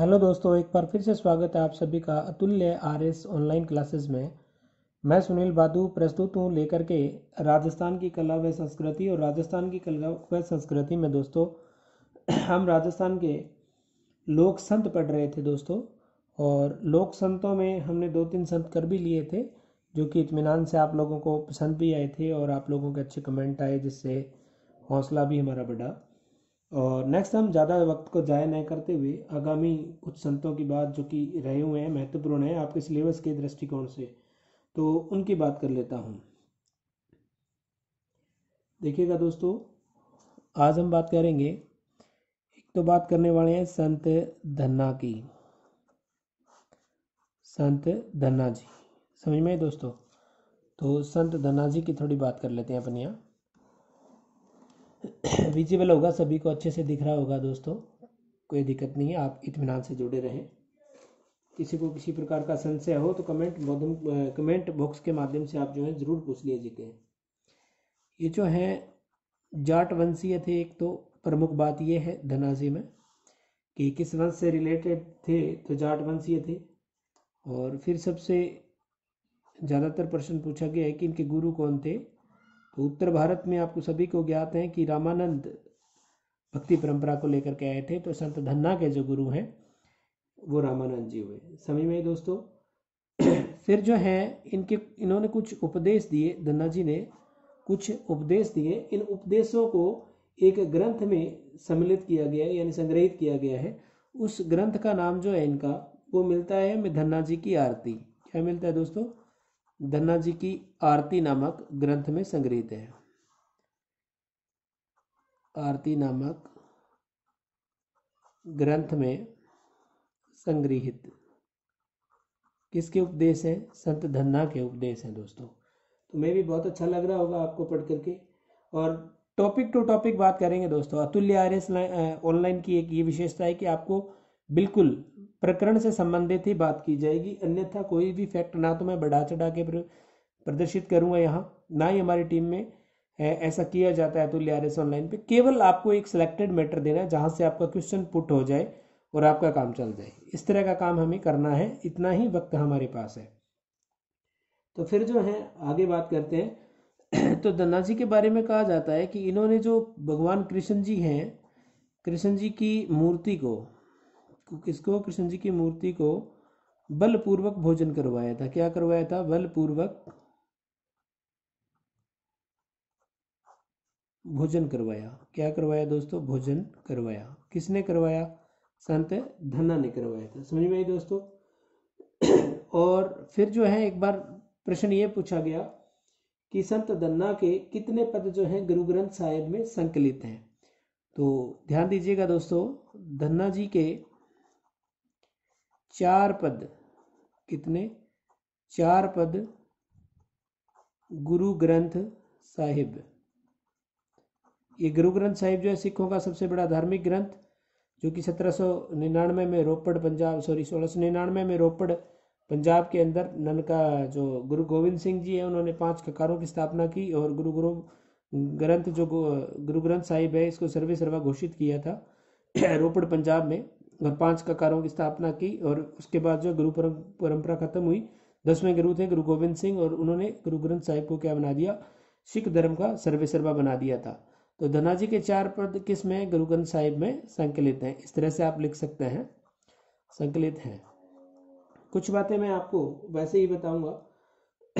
hello दोस्तों एक बार फिर से स्वागत है आप सभी का अतुल्य आर एस ऑनलाइन क्लासेस में मैं सुनील बादू प्रस्तुत हूँ लेकर के राजस्थान की कला व संस्कृति और राजस्थान की कला व संस्कृति में दोस्तों हम राजस्थान के लोक संत पढ़ रहे थे दोस्तों और लोक संतों में हमने दो तीन संत कर भी लिए थे जो कि इतमान से आप लोगों को पसंद भी आए थे और आप लोगों के अच्छे कमेंट आए जिससे हौसला भी हमारा बढ़ा और नेक्स्ट हम ज़्यादा वक्त को जाया नहीं करते हुए आगामी कुछ संतों की बात जो कि रहे हुए हैं महत्वपूर्ण है आपके सिलेबस के दृष्टिकोण से तो उनकी बात कर लेता हूँ देखिएगा दोस्तों आज हम बात करेंगे एक तो बात करने वाले हैं संत धन्ना की संत धन्ना जी समझ में दोस्तों तो संत धन्ना जी की थोड़ी बात कर लेते हैं अपन यहाँ विजिबल होगा सभी को अच्छे से दिख रहा होगा दोस्तों कोई दिक्कत नहीं है आप इतमान से जुड़े रहें किसी को किसी प्रकार का संशय हो तो कमेंट माध्यम कमेंट बॉक्स के माध्यम से आप जो है ज़रूर पूछ लीजिए ये जो है जाट वंशीय थे एक तो प्रमुख बात ये है धनाजी में कि किस वंश से रिलेटेड थे तो जाट वंशीय थे और फिर सबसे ज़्यादातर प्रश्न पूछा गया है कि इनके गुरु कौन थे तो उत्तर भारत में आपको सभी को ज्ञात है कि रामानंद भक्ति परंपरा को लेकर के आए थे तो संत धन्ना के जो गुरु हैं वो रामानंद जी हुए समझ में दोस्तों फिर जो है इनके इन्होंने कुछ उपदेश दिए धन्ना जी ने कुछ उपदेश दिए इन उपदेशों को एक ग्रंथ में सम्मिलित किया गया है यानी संग्रहित किया गया है उस ग्रंथ का नाम जो है इनका वो मिलता है मैं धन्ना जी की आरती क्या मिलता है दोस्तों धन्ना जी की आरती नामक ग्रंथ में संग्रहित है आरती नामक ग्रंथ में संग्रहित किसके उपदेश हैं संत धन्ना के उपदेश हैं दोस्तों तो मैं भी बहुत अच्छा लग रहा होगा आपको पढ़ करके और टॉपिक टू टॉपिक बात करेंगे दोस्तों अतुल्य आर्य ऑनलाइन की एक ये विशेषता है कि आपको बिल्कुल प्रकरण से संबंधित ही बात की जाएगी अन्यथा कोई भी फैक्ट ना तो मैं बढ़ा चढ़ा के प्रदर्शित करूंगा यहाँ ना ही हमारी टीम में ऐसा किया जाता है तो लिया ऑनलाइन पे केवल आपको एक सिलेक्टेड मैटर देना है जहाँ से आपका क्वेश्चन पुट हो जाए और आपका काम चल जाए इस तरह का काम हमें करना है इतना ही वक्त हमारे पास है तो फिर जो है आगे बात करते हैं तो दन्ना जी के बारे में कहा जाता है कि इन्होंने जो भगवान कृष्ण जी हैं कृष्ण जी की मूर्ति को किसको कृष्ण जी की मूर्ति को बलपूर्वक भोजन करवाया था क्या करवाया था बलपूर्वक भोजन करवाया क्या करवाया दोस्तों भोजन करवाया किसने करवाया संत धन्ना ने करवाया था समझ में आई दोस्तों और फिर जो है एक बार प्रश्न ये पूछा गया कि संत धन्ना के कितने पद जो हैं गुरु ग्रंथ साहिब में संकलित हैं तो ध्यान दीजिएगा दोस्तों धन्ना जी के चार पद कितने चार पद गुरु ग्रंथ साहिब ये गुरु ग्रंथ साहिब जो है सिखों का सबसे बड़ा धार्मिक ग्रंथ जो कि सत्रह निन्यानवे में रोपड़ पंजाब सॉरी सोलह सौ निन्यानवे में रोपड़ पंजाब के अंदर ननका जो गुरु गोविंद सिंह जी है उन्होंने पांच ककारों की स्थापना की और गुरु गुरु ग्रंथ जो गुरु ग्रंथ साहिब है इसको सर्वे सर्वा घोषित किया था रोपड़ पंजाब में मतलब पांच ककारों की स्थापना की और उसके बाद जो गुरु परंपरा खत्म हुई दसवें गुरु थे गुरु गोविंद सिंह और उन्होंने गुरु ग्रंथ साहिब को क्या बना दिया सिख धर्म का सर्वे सर्वा बना दिया था तो धनाजी के चार पद किस में गुरु ग्रंथ साहिब में संकलित हैं इस तरह से आप लिख सकते हैं संकलित हैं कुछ बातें मैं आपको वैसे ही बताऊंगा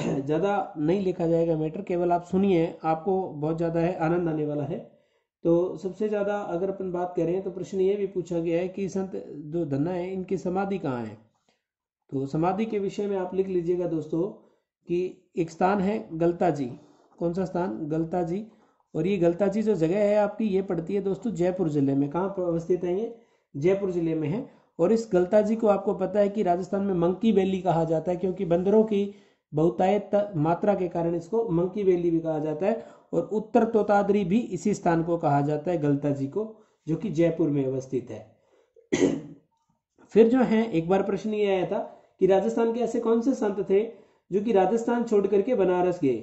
ज़्यादा नहीं लिखा जाएगा मैटर केवल आप सुनिए आपको बहुत ज़्यादा है आनंद आने वाला है तो सबसे ज़्यादा अगर अपन बात करें तो प्रश्न ये भी पूछा गया है कि संत जो धन्ना है इनकी समाधि कहाँ है तो समाधि के विषय में आप लिख लीजिएगा दोस्तों कि एक स्थान है गलता जी कौन सा स्थान गलता जी और ये गलता जी जो जगह है आपकी ये पड़ती है दोस्तों जयपुर जिले में कहाँ अवस्थित है ये जयपुर जिले में है और इस गलता जी को आपको पता है कि राजस्थान में मंकी वैली कहा जाता है क्योंकि बंदरों की बहुतायत मात्रा के कारण इसको मंकी वैली भी कहा जाता है और उत्तर तोतादरी भी इसी स्थान को कहा जाता है गलता जी को जो कि जयपुर में अवस्थित है फिर जो है एक बार प्रश्न ये आया था कि राजस्थान के ऐसे कौन से संत थे जो कि राजस्थान छोड़ करके बनारस गए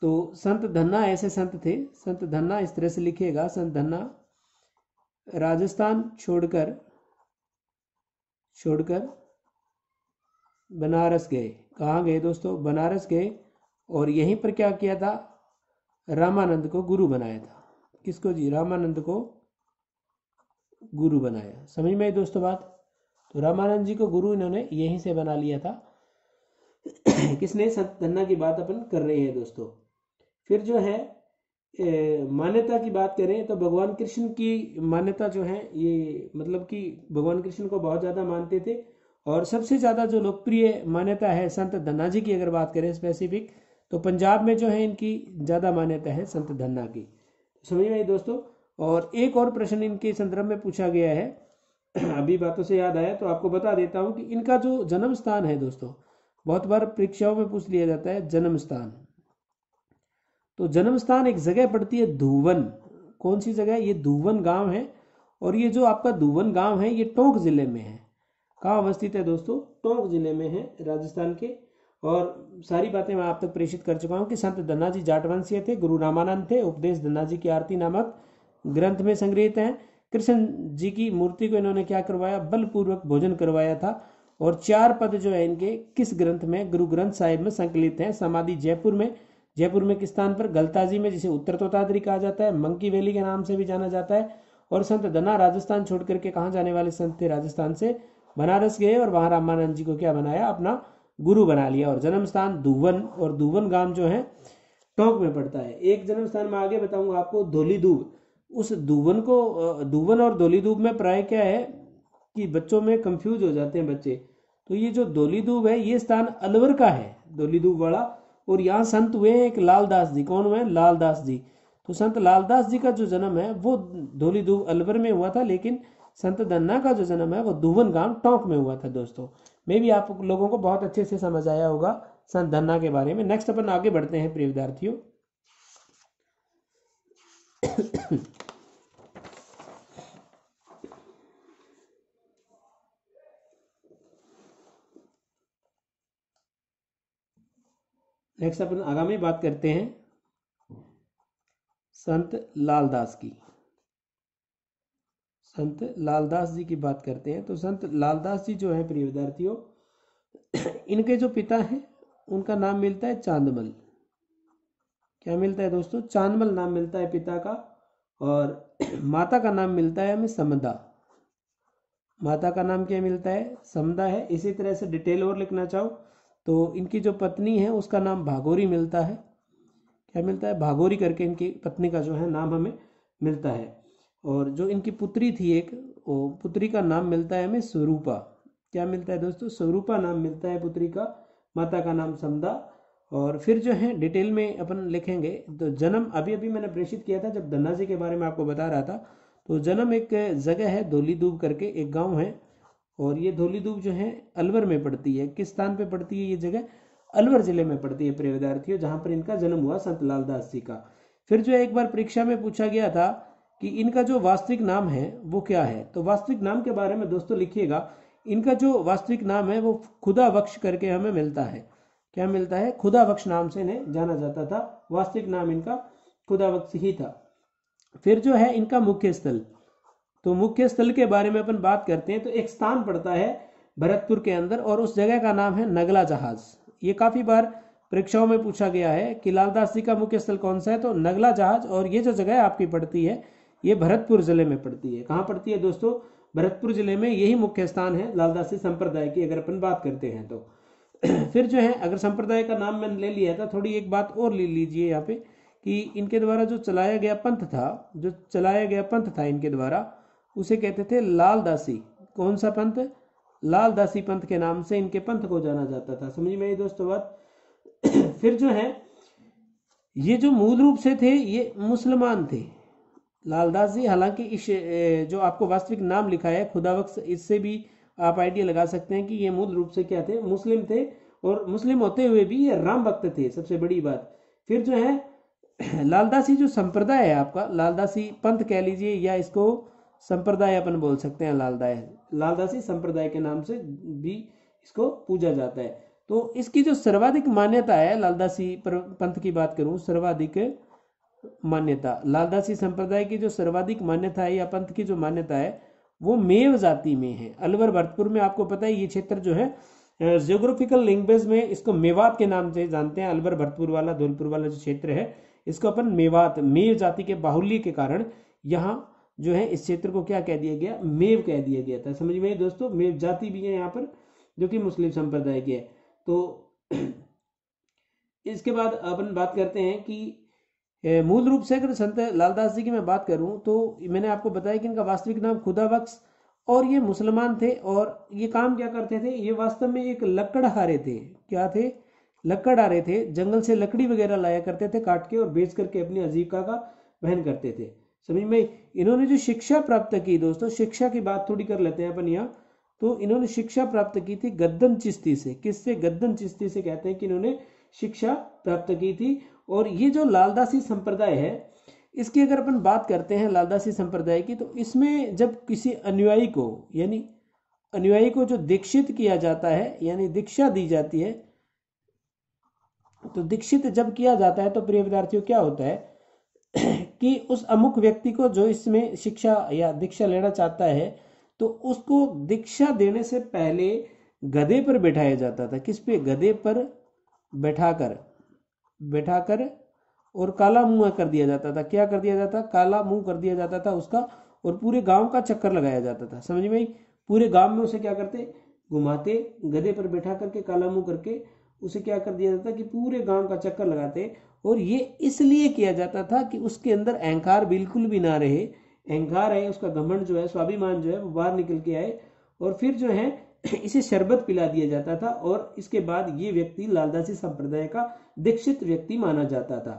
तो संत धन्ना ऐसे संत थे संत धन्ना इस तरह से लिखेगा संत धन्ना राजस्थान छोड़कर छोड़कर बनारस गए कहाँ गए दोस्तों बनारस गए और यहीं पर क्या किया था रामानंद को गुरु बनाया था किसको जी रामानंद को गुरु बनाया समझ में आई दोस्तों बात तो रामानंद जी को गुरु इन्होंने यहीं से बना लिया था किसने संत धन्ना की बात अपन कर रहे हैं दोस्तों फिर जो है मान्यता की बात करें तो भगवान कृष्ण की मान्यता जो है ये मतलब कि भगवान कृष्ण को बहुत ज़्यादा मानते थे और सबसे ज़्यादा जो लोकप्रिय मान्यता है संत धन्ना जी की अगर बात करें स्पेसिफिक तो पंजाब में जो है इनकी ज़्यादा मान्यता है संत धन्ना की समझ में आई दोस्तों और एक और प्रश्न इनके संदर्भ में पूछा गया है अभी बातों से याद आया तो आपको बता देता हूँ कि इनका जो जन्म स्थान है दोस्तों बहुत बार परीक्षाओं में पूछ लिया जाता है जन्म स्थान तो जन्म स्थान एक जगह पड़ती है धुवन कौन सी जगह ये धुवन गांव है और ये जो आपका धुवन गांव है ये टोंक जिले में है कहाँ अवस्थित है दोस्तों टोंक जिले में है राजस्थान के और सारी बातें मैं आप तक प्रेषित कर चुका हूँ कि संत धन्ना जी जाटवंशीय थे गुरु रामानंद थे उपदेश धन्ना जी की आरती नामक ग्रंथ में संग्रहित हैं कृष्ण जी की मूर्ति को इन्होंने क्या करवाया बलपूर्वक भोजन करवाया था और चार पद जो है इनके किस ग्रंथ में गुरु ग्रंथ साहिब में संकलित हैं समाधि जयपुर में जयपुर में किस स्थान पर गलताजी में जिसे उत्तर तोतादरी कहा जाता है मंकी वैली के नाम से भी जाना जाता है और संत दना राजस्थान छोड़ करके कहाँ जाने वाले संत थे राजस्थान से बनारस गए और वहाँ रामानंद जी को क्या बनाया अपना गुरु बना लिया और जन्म स्थान दुवन और दुवन गांव जो है टोंक में पड़ता है एक जन्म स्थान में आगे बताऊंगा आपको धोलीदूब उस दुवन को दुवन और धोलीदूब में प्राय क्या है कि बच्चों में कंफ्यूज हो जाते हैं बच्चे तो ये जो धोलीदूब है ये स्थान अलवर का है धोलीदूब वाला और यहाँ संत हुए हैं एक लालदास जी कौन हुए लालदास जी तो संत लालदास जी का जो जन्म है वो धोलीदूब अलवर में हुआ था लेकिन संत दन्ना का जो जन्म है वो दुवन गांव टोंक में हुआ था दोस्तों मे भी आप लोगों को बहुत अच्छे से समझ आया होगा संत धन्ना के बारे में नेक्स्ट अपन आगे बढ़ते हैं प्रिय विद्यार्थियों नेक्स्ट अपन आगामी बात करते हैं संत लालदास की संत लालदास जी की बात करते हैं तो संत लालदास जी जो है प्रिय विद्यार्थियों इनके जो पिता हैं उनका नाम मिलता है चांदमल क्या मिलता है दोस्तों चांदमल नाम मिलता है पिता का और माता का नाम मिलता है हमें समदा माता का नाम क्या मिलता है समदा है इसी तरह से डिटेल और लिखना चाहो तो इनकी जो पत्नी है उसका नाम भागोरी मिलता है क्या मिलता है भागोरी करके इनकी पत्नी का जो है नाम हमें मिलता है और जो इनकी पुत्री थी एक वो पुत्री का नाम मिलता है हमें स्वरूपा क्या मिलता है दोस्तों स्वरूपा नाम मिलता है पुत्री का माता का नाम समदा और फिर जो है डिटेल में अपन लिखेंगे तो जन्म अभी अभी मैंने प्रेषित किया था जब धन्ना जी के बारे में आपको बता रहा था तो जन्म एक जगह है धोली दूब करके एक गांव है और ये धोली दूब जो है अलवर में पड़ती है किस स्थान पे पड़ती है ये जगह अलवर जिले में पड़ती है प्रे विद्यार्थियों जहाँ पर इनका जन्म हुआ संत लाल दास जी का फिर जो है एक बार परीक्षा में पूछा गया था कि इनका जो वास्तविक नाम है वो क्या है तो वास्तविक नाम के बारे में दोस्तों लिखिएगा इनका जो वास्तविक नाम है वो खुदा बख्श करके हमें मिलता है क्या मिलता है खुदा बख्श नाम से इन्हें जाना जाता था वास्तविक नाम इनका खुदा बख्श ही था फिर जो है इनका मुख्य स्थल तो मुख्य स्थल के बारे में अपन बात करते हैं तो एक स्थान पड़ता है भरतपुर के अंदर और उस जगह का नाम है नगला जहाज ये काफी बार परीक्षाओं में पूछा गया है कि लालदास जी का मुख्य स्थल कौन सा है तो नगला जहाज और ये जो जगह आपकी पड़ती है ये भरतपुर जिले में पड़ती है कहाँ पड़ती है दोस्तों भरतपुर जिले में यही मुख्य स्थान है लालदासी संप्रदाय की अगर अपन बात करते हैं तो फिर जो है अगर संप्रदाय का नाम मैंने ले लिया था थोड़ी एक बात और ले लीजिए यहाँ पे कि इनके द्वारा जो चलाया गया पंथ था जो चलाया गया पंथ था इनके द्वारा उसे कहते थे लालदासी कौन सा पंथ लालदासी पंथ के नाम से इनके पंथ को जाना जाता था समझ में आई दोस्तों बात फिर जो है ये जो मूल रूप से थे ये मुसलमान थे लालदास जी हालांकि इस जो आपको वास्तविक नाम लिखा है खुदा खुदावक्स इससे भी आप आइडिया लगा सकते हैं कि ये मूल रूप से क्या थे मुस्लिम थे और मुस्लिम होते हुए भी ये राम भक्त थे सबसे बड़ी बात फिर जो है लालदासी जो संप्रदाय है आपका लालदासी पंथ कह लीजिए या इसको संप्रदाय अपन बोल सकते हैं लालदाय लालदासी संप्रदाय के नाम से भी इसको पूजा जाता है तो इसकी जो सर्वाधिक मान्यता है लालदासी पंथ की बात करूं सर्वाधिक मान्यता लालदासी संप्रदाय की जो सर्वाधिक मान्यता है या पंथ की जो मान्यता है वो मेव जाति में है अलवर भरतपुर में आपको पता है ये क्षेत्र जो है जियोग्राफिकल लैंग्वेज में इसको मेवात के नाम से जानते हैं अलवर भरतपुर वाला धौलपुर वाला जो क्षेत्र है इसको अपन मेवात मेव जाति के बाहुल्य के कारण यहाँ जो है इस क्षेत्र को क्या कह दिया गया मेव कह दिया गया था समझ में दोस्तों मेव जाति भी है यहाँ पर जो कि मुस्लिम संप्रदाय की है तो इसके बाद अपन बात करते हैं कि मूल रूप से अगर संत लालदास जी की मैं बात करूं तो मैंने आपको बताया कि इनका वास्तविक नाम खुदा बख्श और ये मुसलमान थे और ये काम क्या करते थे ये वास्तव में एक लकड़हारे थे क्या थे लकड़हारे थे जंगल से लकड़ी वगैरह लाया करते थे काट के और बेच करके अपनी आजीविका का वहन करते थे समझ में इन्होंने जो शिक्षा प्राप्त की दोस्तों शिक्षा की बात थोड़ी कर लेते हैं अपन यहाँ तो इन्होंने शिक्षा प्राप्त की थी गद्दन चिश्ती से किससे गद्दन चिश्ती से कहते हैं कि इन्होंने शिक्षा प्राप्त की थी और ये जो लालदासी संप्रदाय है इसकी अगर अपन बात करते हैं लालदासी संप्रदाय की तो इसमें जब किसी अनुयायी को यानी अनुयायी को जो दीक्षित किया जाता है यानी दीक्षा दी जाती है तो दीक्षित जब किया जाता है तो प्रिय विद्यार्थियों क्या होता है कि उस अमुक व्यक्ति को जो इसमें शिक्षा या दीक्षा लेना चाहता है तो उसको दीक्षा देने से पहले गधे पर बैठाया जाता था किस पे गधे पर बैठाकर बैठाकर और काला मुंह कर दिया जाता था क्या कर दिया जाता काला मुंह कर दिया जाता था उसका और पूरे गांव का चक्कर लगाया जाता था समझ में पूरे गांव में उसे क्या करते घुमाते गधे पर बैठा करके काला मुंह करके उसे क्या कर दिया जाता कि पूरे गांव का चक्कर लगाते और ये इसलिए किया जाता था कि उसके अंदर अहंकार बिल्कुल भी ना रहे अहंकार है उसका घमंड जो है स्वाभिमान जो है वो बाहर निकल के आए और फिर जो है इसे शरबत पिला दिया जाता था और इसके बाद ये व्यक्ति लालदासी संप्रदाय का दीक्षित व्यक्ति माना जाता था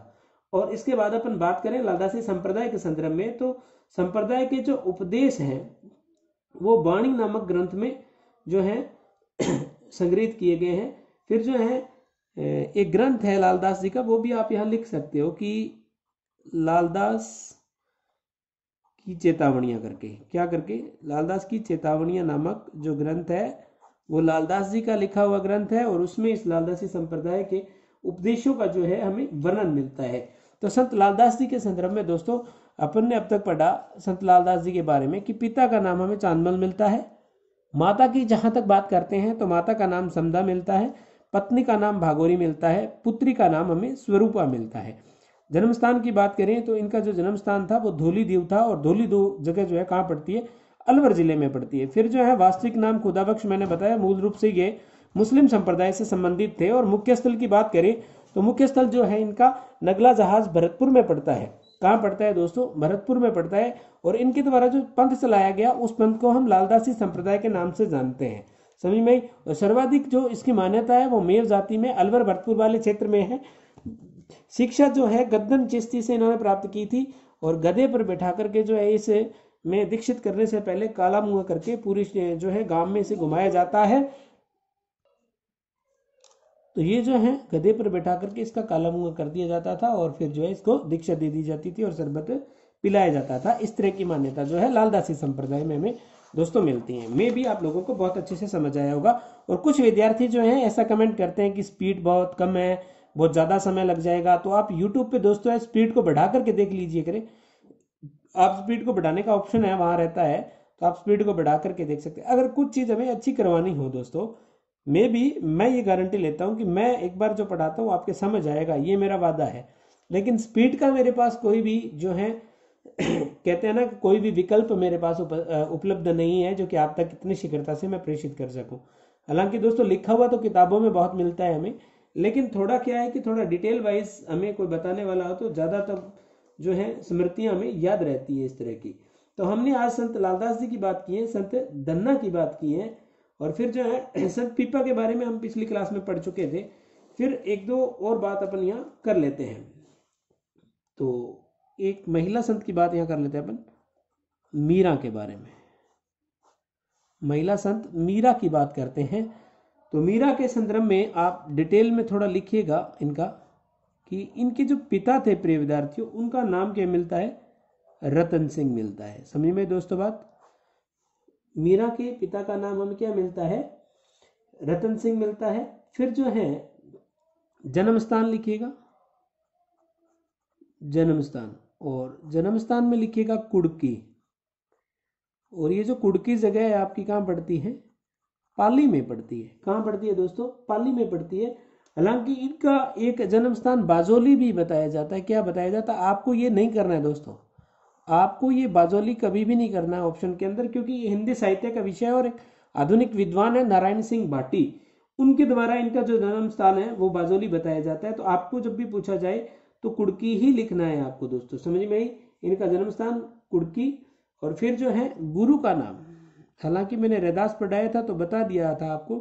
और इसके बाद अपन बात करें लालदासी संप्रदाय के संदर्भ में तो संप्रदाय के जो उपदेश हैं वो वाणी नामक ग्रंथ में जो है संग्रहित किए गए हैं फिर जो है एक ग्रंथ है लालदास जी का वो भी आप यहाँ लिख सकते हो कि लालदास की चेतावनियां करके क्या करके लालदास की चेतावनियां नामक जो ग्रंथ है वो लालदास जी का लिखा हुआ ग्रंथ है और उसमें इस लालदासी संप्रदाय के उपदेशों का जो है हमें वर्णन मिलता है तो संत लालदास जी के संदर्भ में दोस्तों अपन ने अब तक पढ़ा संत लालदास जी के बारे में कि पिता का नाम हमें चांदमल मिलता है माता की जहां तक बात करते हैं तो माता का नाम समदा मिलता है पत्नी का नाम भागोरी मिलता है पुत्री का नाम हमें स्वरूपा मिलता है जन्म स्थान की बात करें तो इनका जो जन्म स्थान था वो धोली दीव था और धोली दो जगह जो है कहाँ पड़ती है अलवर जिले में पड़ती है फिर जो है वास्तविक नाम खुदाबख्श मैंने बताया मूल रूप से ये मुस्लिम संप्रदाय से संबंधित थे और मुख्य स्थल की बात करें तो मुख्य स्थल जो है इनका नगला जहाज भरतपुर में पड़ता है कहाँ पड़ता है दोस्तों भरतपुर में पड़ता है और इनके द्वारा जो पंथ चलाया गया उस पंथ को हम लालदासी संप्रदाय के नाम से जानते हैं समझ में सर्वाधिक जो इसकी मान्यता है वो मेव जाति में अलवर भरतपुर वाले क्षेत्र में है शिक्षा जो है गद्दन चिस्ती से इन्होंने प्राप्त की थी और गधे पर बैठा करके जो है इसे में दीक्षित करने से पहले काला मुआ करके पूरी जो है गांव में इसे घुमाया जाता है तो ये जो है गधे पर बैठा करके इसका काला मुआ कर दिया जाता था और फिर जो है इसको दीक्षा दे दी जाती थी और शरबत पिलाया जाता था इस तरह की मान्यता जो है लालदासी संप्रदाय में हमें दोस्तों मिलती है मे भी आप लोगों को बहुत अच्छे से समझ आया होगा और कुछ विद्यार्थी जो है ऐसा कमेंट करते हैं कि स्पीड बहुत कम है बहुत ज़्यादा समय लग जाएगा तो आप यूट्यूब पे दोस्तों स्पीड को बढ़ा करके देख लीजिए करें आप स्पीड को बढ़ाने का ऑप्शन है वहां रहता है तो आप स्पीड को बढ़ा करके देख सकते हैं अगर कुछ चीज़ हमें अच्छी करवानी हो दोस्तों मे भी मैं ये गारंटी लेता हूँ कि मैं एक बार जो पढ़ाता हूँ आपके समझ आएगा ये मेरा वादा है लेकिन स्पीड का मेरे पास कोई भी जो है कहते हैं ना कोई भी विकल्प मेरे पास उप, उपलब्ध नहीं है जो कि आप तक इतनी शीघ्रता से मैं प्रेषित कर सकूं हालांकि दोस्तों लिखा हुआ तो किताबों में बहुत मिलता है हमें लेकिन थोड़ा क्या है कि थोड़ा डिटेल वाइज हमें कोई बताने वाला हो तो ज़्यादातर जो है स्मृतियाँ हमें याद रहती है इस तरह की तो हमने आज संत लालदास जी की बात की है संत धन्ना की बात की है और फिर जो है संत पीपा के बारे में हम पिछली क्लास में पढ़ चुके थे फिर एक दो और बात अपन यहाँ कर लेते हैं तो एक महिला संत की बात यहाँ कर लेते हैं अपन मीरा के बारे में महिला संत मीरा की बात करते हैं तो मीरा के संदर्भ में आप डिटेल में थोड़ा लिखिएगा इनका कि इनके जो पिता थे प्रिय विद्यार्थियों उनका नाम क्या मिलता है रतन सिंह मिलता है समझ में दोस्तों बात मीरा के पिता का नाम हमें क्या मिलता है रतन सिंह मिलता है फिर जो है जन्म स्थान लिखिएगा जन्म स्थान और जन्म स्थान में लिखिएगा कुड़की और ये जो कुड़की जगह है आपकी कहाँ पड़ती है पाली में पड़ती है कहाँ पड़ती है दोस्तों पाली में पड़ती है हालांकि इनका एक जन्म स्थान बाजोली भी बताया जाता है क्या बताया जाता है आपको ये नहीं करना है दोस्तों आपको ये बाजोली कभी भी नहीं करना है ऑप्शन के अंदर क्योंकि ये हिंदी साहित्य का विषय और एक आधुनिक विद्वान है नारायण सिंह भाटी उनके द्वारा इनका जो जन्म स्थान है वो बाजोली बताया जाता है तो आपको जब भी पूछा जाए तो कुड़की ही लिखना है आपको दोस्तों समझ में आई इनका जन्म स्थान कुड़की और फिर जो है गुरु का नाम हालांकि मैंने रैदास पढ़ाया था तो बता दिया था आपको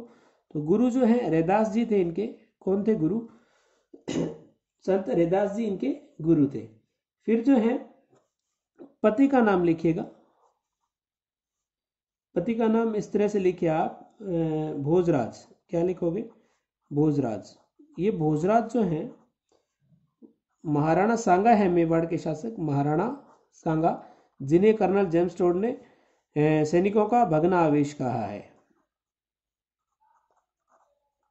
तो गुरु जो है रैदास जी थे इनके कौन थे गुरु संत रैदास जी इनके गुरु थे फिर जो है पति का नाम लिखिएगा पति का नाम इस तरह से लिखिए आप भोजराज क्या लिखोगे भोजराज ये भोजराज जो है महाराणा सांगा है मेवाड़ के शासक महाराणा सांगा जिन्हें कर्नल जेम्स टोड ने सैनिकों का भगना आवेश कहा है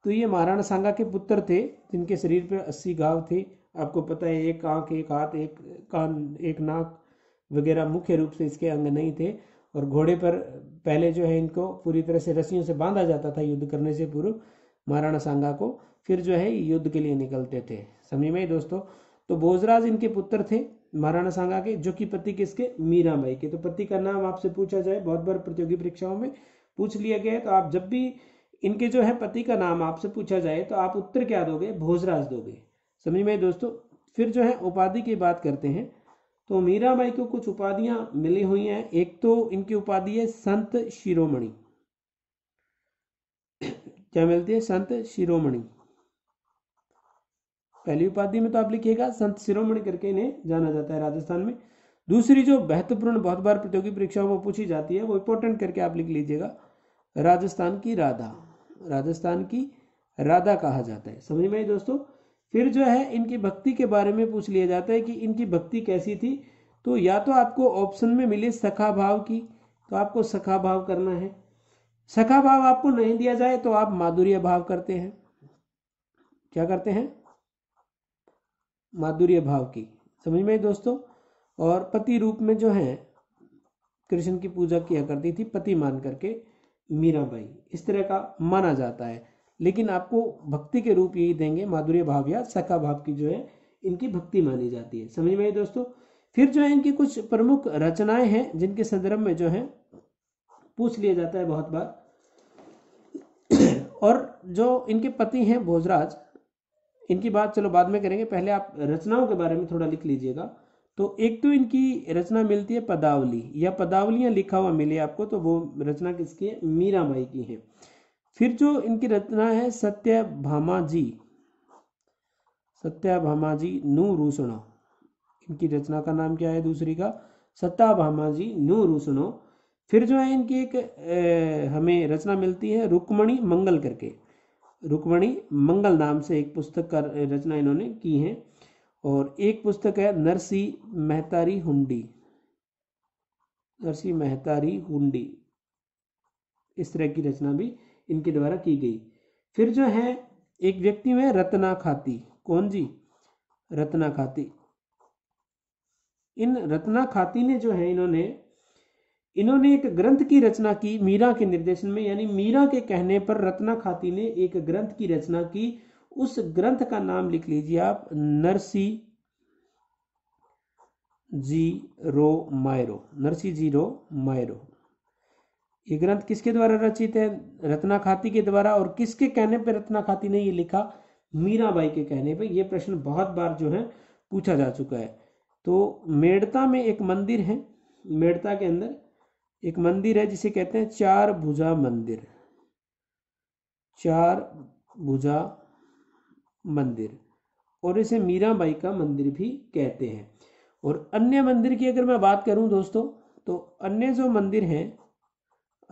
तो ये महाराणा सांगा के पुत्र थे जिनके शरीर पर अस्सी गाँव थे आपको पता है एक आंख एक हाथ एक कान एक नाक वगैरह मुख्य रूप से इसके अंग नहीं थे और घोड़े पर पहले जो है इनको पूरी तरह से रस्सियों से बांधा जाता था युद्ध करने से पूर्व महाराणा सांगा को फिर जो है युद्ध के लिए निकलते थे समझ में दोस्तों तो भोजराज इनके पुत्र थे महाराणा सांगा के जो कि पति किसके मीराबाई के तो पति का नाम आपसे पूछा जाए बहुत बार प्रतियोगी परीक्षाओं में पूछ लिया गया है तो आप जब भी इनके जो है पति का नाम आपसे पूछा जाए तो आप उत्तर क्या दोगे भोजराज दोगे समझ में दोस्तों फिर जो है उपाधि की बात करते हैं तो मीराबाई को कुछ उपाधियां मिली हुई हैं एक तो इनकी उपाधि है संत शिरोमणि क्या मिलती है संत शिरोमणि पहली उपाधि में तो आप लिखिएगा संत शिरोमणि करके इन्हें जाना जाता है राजस्थान में दूसरी जो महत्वपूर्ण बहुत बार प्रतियोगी परीक्षाओं में पूछी जाती है वो इंपॉर्टेंट करके आप लिख लीजिएगा राजस्थान की राधा राजस्थान की राधा कहा जाता है समझ में आई दोस्तों फिर जो है इनकी भक्ति के बारे में पूछ लिया जाता है कि इनकी भक्ति कैसी थी तो या तो आपको ऑप्शन में मिले सखा भाव की तो आपको सखा भाव करना है सखा भाव आपको नहीं दिया जाए तो आप माधुर्य भाव करते हैं क्या करते हैं माधुर्य भाव की समझ में दोस्तों और पति रूप में जो है कृष्ण की पूजा किया करती थी पति मान करके मीराबाई इस तरह का माना जाता है लेकिन आपको भक्ति के रूप यही देंगे माधुर्य भाव या सखा भाव की जो है इनकी भक्ति मानी जाती है समझ में दोस्तों फिर जो है इनकी कुछ प्रमुख रचनाएं हैं जिनके संदर्भ में जो है पूछ लिया जाता है बहुत बार और जो इनके पति हैं भोजराज इनकी बात चलो बाद में करेंगे पहले आप रचनाओं के बारे में थोड़ा लिख लीजिएगा तो एक तो इनकी रचना मिलती है पदावली या पदावलियां लिखा हुआ मिले आपको तो वो रचना किसकी है मीरा माई की है फिर जो इनकी रचना है सत्य भामा जी सत्य भामा जी नू रूसणो इनकी रचना का नाम क्या है दूसरी का सत्ता भामा जी नू रूसणो फिर जो है इनकी एक ए, हमें रचना मिलती है रुक्मणी मंगल करके रुक्मणी मंगल नाम से एक पुस्तक का रचना इन्होंने की है और एक पुस्तक है नरसी मेहतारी हुंडी नरसी मेहतारी हुंडी इस तरह की रचना भी इनके द्वारा की गई फिर जो है एक व्यक्ति में रत्ना खाती कौन जी रत्ना खाती इन रत्ना खाती ने जो है इन्होंने इन्होंने एक ग्रंथ की रचना की मीरा के निर्देशन में यानी मीरा के कहने पर रत्ना खाती ने एक ग्रंथ की रचना की उस ग्रंथ का नाम लिख लीजिए आप नरसी जी रो मायरो नरसी जी रो मायरो ये ग्रंथ किसके द्वारा रचित है रत्ना खाती के द्वारा और किसके कहने पर रत्ना खाती ने ये लिखा मीराबाई के कहने पर यह प्रश्न बहुत बार जो है पूछा जा चुका है तो मेड़ता में एक मंदिर है मेड़ता के अंदर एक मंदिर है जिसे कहते हैं चार भुजा मंदिर चार भुजा मंदिर और इसे मीराबाई का मंदिर भी कहते हैं और अन्य मंदिर की अगर मैं बात करूं दोस्तों तो अन्य जो मंदिर हैं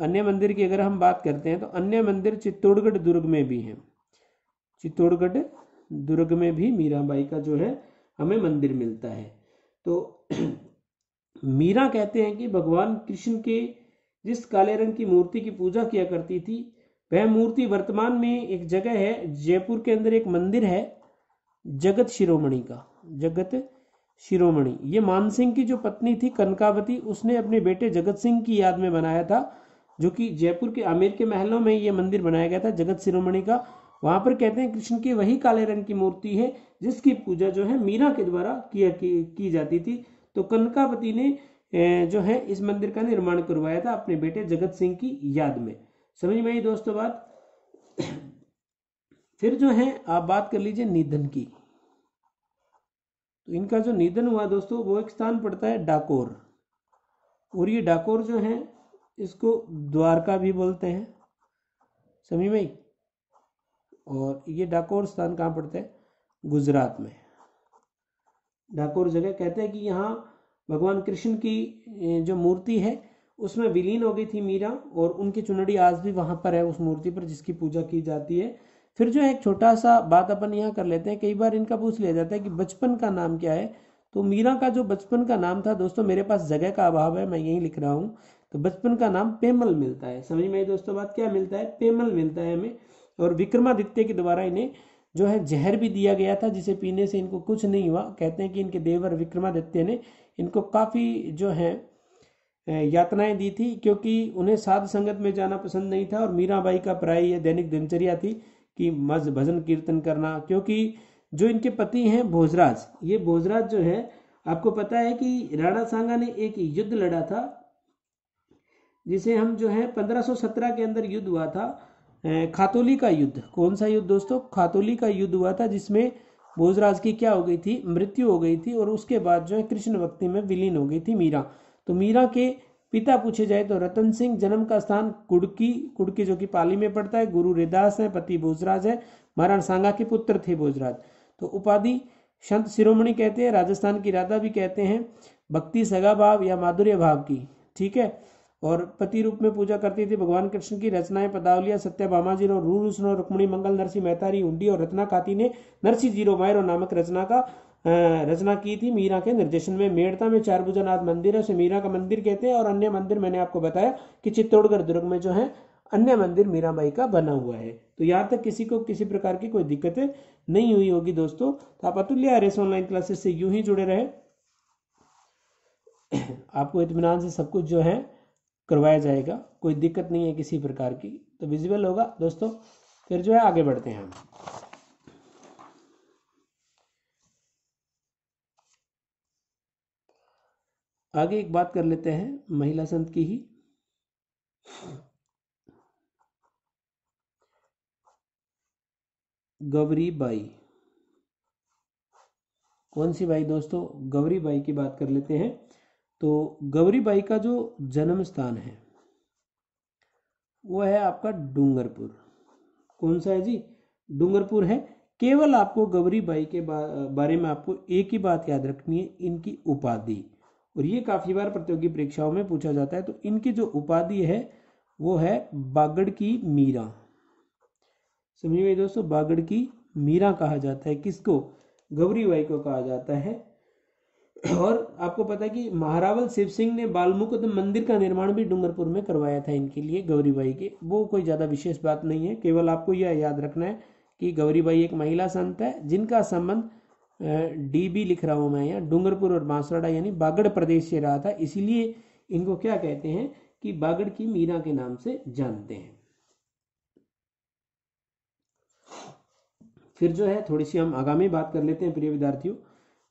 अन्य मंदिर की अगर हम बात करते हैं तो अन्य मंदिर चित्तौड़गढ़ दुर्ग में भी हैं चित्तौड़गढ़ दुर्ग में भी मीराबाई का जो है हमें मंदिर मिलता है तो मीरा कहते हैं कि भगवान कृष्ण के जिस काले रंग की मूर्ति की पूजा किया करती थी वह मूर्ति वर्तमान में एक जगह है जयपुर के अंदर एक मंदिर है जगत शिरोमणि का जगत शिरोमणि ये मानसिंह की जो पत्नी थी कनकावती उसने अपने बेटे जगत सिंह की याद में बनाया था जो कि जयपुर के आमेर के महलों में ये मंदिर बनाया गया था जगत शिरोमणि का वहां पर कहते हैं कृष्ण की वही काले रंग की मूर्ति है जिसकी पूजा जो है मीरा के द्वारा किया की, की जाती थी तो कनकापति ने जो है इस मंदिर का निर्माण करवाया था अपने बेटे जगत सिंह की याद में समझ में आई दोस्तों बात फिर जो है आप बात कर लीजिए निधन की तो इनका जो निधन हुआ दोस्तों वो एक स्थान पड़ता है डाकोर और ये डाकोर जो है इसको द्वारका भी बोलते हैं समझ में और ये डाकोर स्थान कहाँ पड़ता है गुजरात में डाकोर जगह कहते हैं कि यहाँ भगवान कृष्ण की जो मूर्ति है उसमें विलीन हो गई थी मीरा और उनकी चुनड़ी आज भी वहाँ पर है उस मूर्ति पर जिसकी पूजा की जाती है फिर जो एक छोटा सा बात अपन यहाँ कर लेते हैं कई बार इनका पूछ लिया जाता है कि बचपन का नाम क्या है तो मीरा का जो बचपन का नाम था दोस्तों मेरे पास जगह का अभाव है मैं यही लिख रहा हूँ तो बचपन का नाम पेमल मिलता है समझ में आई दोस्तों बात क्या मिलता है पेमल मिलता है हमें और विक्रमादित्य के द्वारा इन्हें जो है जहर भी दिया गया था जिसे पीने से इनको कुछ नहीं हुआ कहते हैं कि इनके देवर विक्रमादित्य ने इनको काफ़ी जो है यातनाएं दी थी क्योंकि उन्हें साध संगत में जाना पसंद नहीं था और मीराबाई का प्राय यह दैनिक दिनचर्या थी कि मज भजन कीर्तन करना क्योंकि जो इनके पति हैं भोजराज ये भोजराज जो है आपको पता है कि राणा सांगा ने एक युद्ध लड़ा था जिसे हम जो है 1517 के अंदर युद्ध हुआ था खातोली का युद्ध कौन सा युद्ध दोस्तों खातोली का युद्ध हुआ था जिसमें भोजराज की क्या हो गई थी मृत्यु हो गई थी और उसके बाद जो है कृष्ण भक्ति में विलीन हो गई थी मीरा तो मीरा के पिता पूछे जाए तो रतन सिंह जन्म का स्थान कुड़की कुड़की जो कि पाली में पड़ता है गुरु रिदास है पति भोजराज है महाराण सांगा के पुत्र थे भोजराज तो उपाधि संत शिरोमणि कहते हैं राजस्थान की राधा भी कहते हैं भक्ति सगा भाव या माधुर्य भाव की ठीक है और पति रूप में पूजा करती थी भगवान कृष्ण की रचनाएं पदावलिया सत्या बामाजी और रू रुक्मणी मंगल नरसी मेहतारी उंडी और रत्ना काती ने नरसी जीरो मायरो नामक रचना का रचना की थी मीरा के निर्देशन में मेड़ता में चार चारभुजानाथ मंदिर है उसे मीरा का मंदिर कहते हैं और अन्य मंदिर मैंने आपको बताया कि चित्तौड़गढ़ दुर्ग में जो है अन्य मंदिर मीराबाई का बना हुआ है तो यहाँ तक किसी को किसी प्रकार की कोई दिक्कतें नहीं हुई होगी दोस्तों तो आप अतुल्य आर एस ऑनलाइन क्लासेस से यूं ही जुड़े रहे आपको इतमान से सब कुछ जो है करवाया जाएगा कोई दिक्कत नहीं है किसी प्रकार की तो विजिबल होगा दोस्तों फिर जो है आगे बढ़ते हैं हम आगे एक बात कर लेते हैं महिला संत की ही गौरी बाई कौन सी बाई दोस्तों गौरी बाई की बात कर लेते हैं तो गौरी बाई का जो जन्म स्थान है वो है आपका डूंगरपुर कौन सा है जी डूंगरपुर है केवल आपको गौरी बाई के बारे में आपको एक ही बात याद रखनी है इनकी उपाधि और ये काफ़ी बार प्रतियोगी परीक्षाओं में पूछा जाता है तो इनकी जो उपाधि है वो है बागड़ की मीरा समझिए दोस्तों बागड़ की मीरा कहा जाता है किसको गौरी बाई को कहा जाता है और आपको पता है कि महारावल शिव सिंह ने बालमुकुद मंदिर का निर्माण भी डूंगरपुर में करवाया था इनके लिए गौरीबाई के वो कोई ज़्यादा विशेष बात नहीं है केवल आपको यह याद रखना है कि गौरीबाई एक महिला संत है जिनका संबंध डी बी लिख रहा हूँ मैं यहाँ डूंगरपुर और बांसवाड़ा यानी बागड़ प्रदेश से रहा था इसीलिए इनको क्या कहते हैं कि बागड़ की मीरा के नाम से जानते हैं फिर जो है थोड़ी सी हम आगामी बात कर लेते हैं प्रिय विद्यार्थियों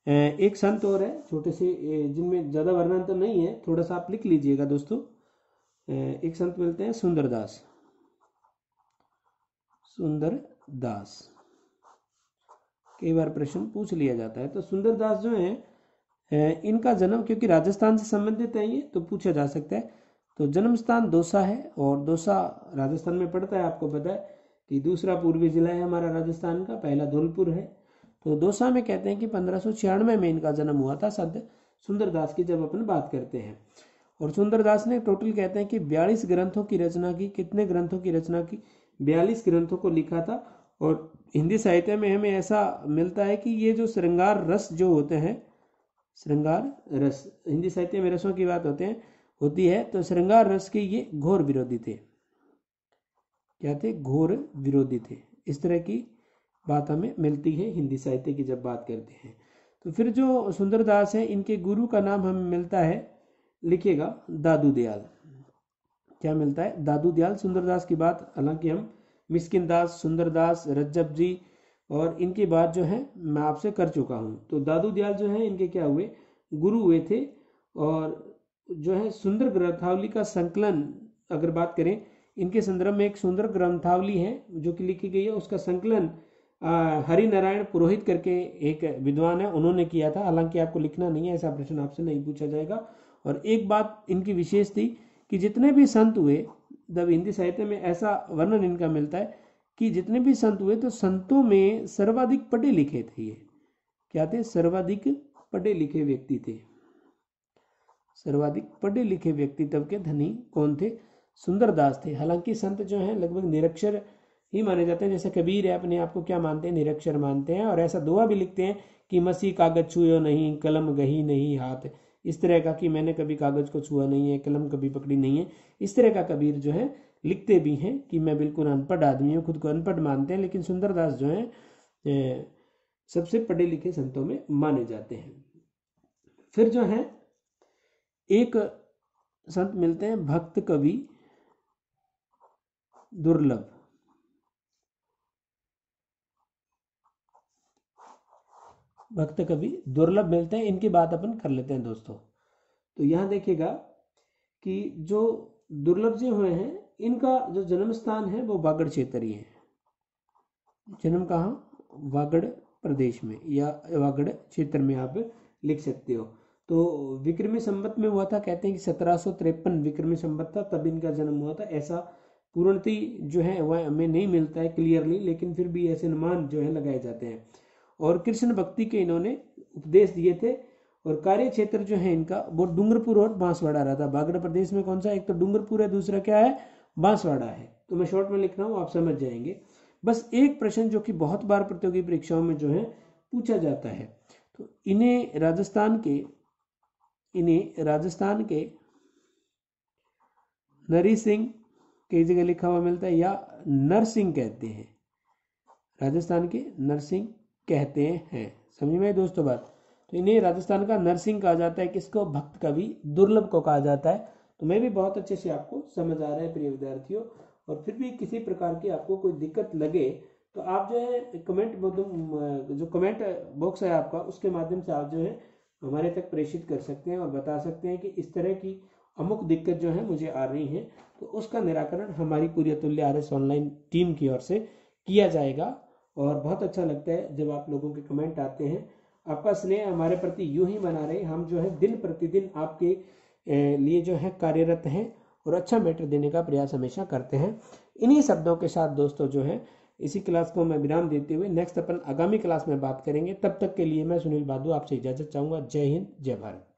एक संत और है छोटे से जिनमें ज़्यादा वर्णन तो नहीं है थोड़ा सा आप लिख लीजिएगा दोस्तों एक संत मिलते हैं सुंदरदास सुंदर दास कई बार प्रश्न पूछ लिया जाता है तो सुंदरदास जो है इनका जन्म क्योंकि राजस्थान से संबंधित है ये तो पूछा जा सकता है तो जन्म स्थान दोसा है और दोसा राजस्थान में पड़ता है आपको पता है कि दूसरा पूर्वी जिला है हमारा राजस्थान का पहला धौलपुर है तो दोसा में कहते हैं कि पंद्रह में इनका जन्म हुआ था सद सुंदरदास की जब अपन बात करते हैं और सुंदरदास ने टोटल कहते हैं कि बयालीस ग्रंथों की रचना की कितने ग्रंथों की रचना की बयालीस ग्रंथों को लिखा था और हिंदी साहित्य में हमें ऐसा मिलता है कि ये जो श्रृंगार रस जो होते हैं श्रृंगार रस हिंदी साहित्य में रसों की बात होते हैं होती है तो श्रृंगार रस के ये घोर विरोधी थे क्या थे घोर विरोधी थे इस तरह की बात हमें मिलती है हिंदी साहित्य की जब बात करते हैं तो फिर जो सुंदरदास है इनके गुरु का नाम हमें मिलता है लिखिएगा दादू दयाल क्या मिलता है दादू दयाल सुंदरदास की बात हालांकि हम मिस्किन दास सुंदरदास रज्जब जी और इनकी बात जो है मैं आपसे कर चुका हूँ तो दादू दयाल जो है इनके क्या हुए गुरु हुए थे और जो है सुंदर ग्रंथावली का संकलन अगर बात करें इनके संदर्भ में एक सुंदर ग्रंथावली है जो कि लिखी गई है उसका संकलन हरि नारायण पुरोहित करके एक विद्वान है उन्होंने किया था हालांकि आपको लिखना नहीं है ऐसा प्रश्न आपसे नहीं पूछा जाएगा और एक बात इनकी विशेष थी कि जितने भी संत हुए जब हिंदी साहित्य में ऐसा वर्णन इनका मिलता है कि जितने भी संत हुए तो संतों में सर्वाधिक पढ़े लिखे थे ये क्या थे सर्वाधिक पढ़े लिखे व्यक्ति थे सर्वाधिक पढ़े लिखे व्यक्ति तब के धनी कौन थे सुंदरदास थे हालांकि संत जो हैं लगभग निरक्षर ही माने जाते हैं जैसे कबीर है अपने आप को क्या मानते हैं निरक्षर मानते हैं और ऐसा दुआ भी लिखते हैं कि मसीह कागज छूयो नहीं कलम गही नहीं हाथ इस तरह का कि मैंने कभी कागज को छुआ नहीं है कलम कभी पकड़ी नहीं है इस तरह का कबीर जो है लिखते भी हैं कि मैं बिल्कुल अनपढ़ आदमी हूँ खुद को अनपढ़ मानते हैं लेकिन सुंदरदास जो है सबसे पढ़े लिखे संतों में माने जाते हैं फिर जो है एक संत मिलते हैं भक्त कवि दुर्लभ भक्त कवि दुर्लभ मिलते हैं इनकी बात अपन कर लेते हैं दोस्तों तो यहाँ देखिएगा कि जो दुर्लभ जी हुए हैं इनका जो जन्म स्थान है वो क्षेत्र क्षेत्रीय है जन्म कहाँ वागड़ प्रदेश में या वागड़ क्षेत्र में आप लिख सकते हो तो विक्रमी संबत में हुआ था कहते हैं कि सत्रह विक्रमी संबत था तब इनका जन्म हुआ था ऐसा पूर्णति जो है वह हमें नहीं मिलता है क्लियरली लेकिन फिर भी ऐसे अनुमान जो है लगाए जाते हैं और कृष्ण भक्ति के इन्होंने उपदेश दिए थे और कार्य क्षेत्र जो है इनका वो डूंगरपुर और बांसवाड़ा रहा था बागड़ा प्रदेश में कौन सा एक तो डूंगरपुर है दूसरा क्या है बांसवाड़ा है तो मैं शॉर्ट में लिख रहा हूँ आप समझ जाएंगे बस एक प्रश्न जो कि बहुत बार प्रतियोगी परीक्षाओं में जो है पूछा जाता है तो इन्हें राजस्थान के इन्हें राजस्थान के नरी सिंह कई जगह लिखा हुआ मिलता है या नरसिंह कहते हैं राजस्थान के नरसिंह कहते हैं समझ में दोस्तों बात तो इन्हें राजस्थान का नरसिंह कहा जाता है किसको भक्त कवि दुर्लभ को कहा जाता है तो मैं भी बहुत अच्छे से आपको समझ आ रहा है प्रिय विद्यार्थियों और फिर भी किसी प्रकार की आपको कोई दिक्कत लगे तो आप जो है कमेंट जो कमेंट बॉक्स है आपका उसके माध्यम से आप जो है हमारे तक प्रेषित कर सकते हैं और बता सकते हैं कि इस तरह की अमुक दिक्कत जो है मुझे आ रही है तो उसका निराकरण हमारी पूरी अतुल्य आर ऑनलाइन टीम की ओर से किया जाएगा और बहुत अच्छा लगता है जब आप लोगों के कमेंट आते हैं आपका स्नेह हमारे प्रति यूं ही बना रहे हम जो है दिन प्रतिदिन आपके लिए जो है कार्यरत हैं और अच्छा मैटर देने का प्रयास हमेशा करते हैं इन्हीं शब्दों के साथ दोस्तों जो है इसी क्लास को मैं विराम देते हुए नेक्स्ट अपन आगामी क्लास में बात करेंगे तब तक के लिए मैं सुनील बादू आपसे इजाजत चाहूँगा जय हिंद जय भारत